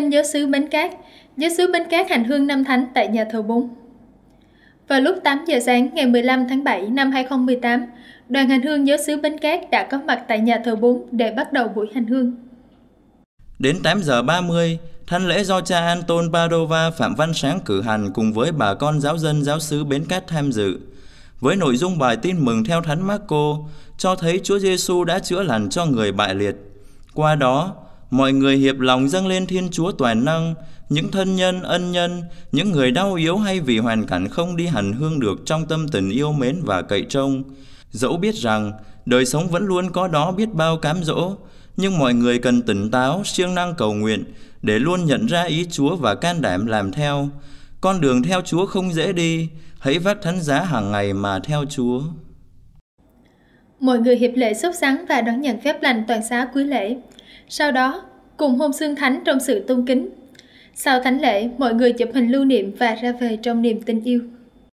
Tin giáo sứ Bến Cát, giáo sứ Bến Cát hành hương năm thánh tại nhà thờ 4. Vào lúc 8 giờ sáng ngày 15 tháng 7 năm 2018, đoàn hành hương giáo sứ Bến Cát đã có mặt tại nhà thờ 4 để bắt đầu buổi hành hương. Đến 8 giờ 30, thánh lễ do cha Anton Padova Phạm Văn Sáng cử hành cùng với bà con giáo dân giáo sứ Bến Cát tham dự. Với nội dung bài tin mừng theo thánh Marco, cho thấy Chúa Giêsu đã chữa lành cho người bại liệt. Qua đó, mọi người hiệp lòng dâng lên Thiên Chúa toàn năng, những thân nhân, ân nhân, những người đau yếu hay vì hoàn cảnh không đi hành hương được trong tâm tình yêu mến và cậy trông. Dẫu biết rằng, đời sống vẫn luôn có đó biết bao cám dỗ, nhưng mọi người cần tỉnh táo, siêng năng cầu nguyện để luôn nhận ra ý Chúa và can đảm làm theo. Con đường theo Chúa không dễ đi, hãy vác thánh giá hàng ngày mà theo Chúa mọi người hiệp lệ sốt sắng và đón nhận phép lành toàn xá cuối lễ. Sau đó, cùng hôn xương thánh trong sự tôn kính. Sau thánh lễ, mọi người chụp hình lưu niệm và ra về trong niềm tin yêu.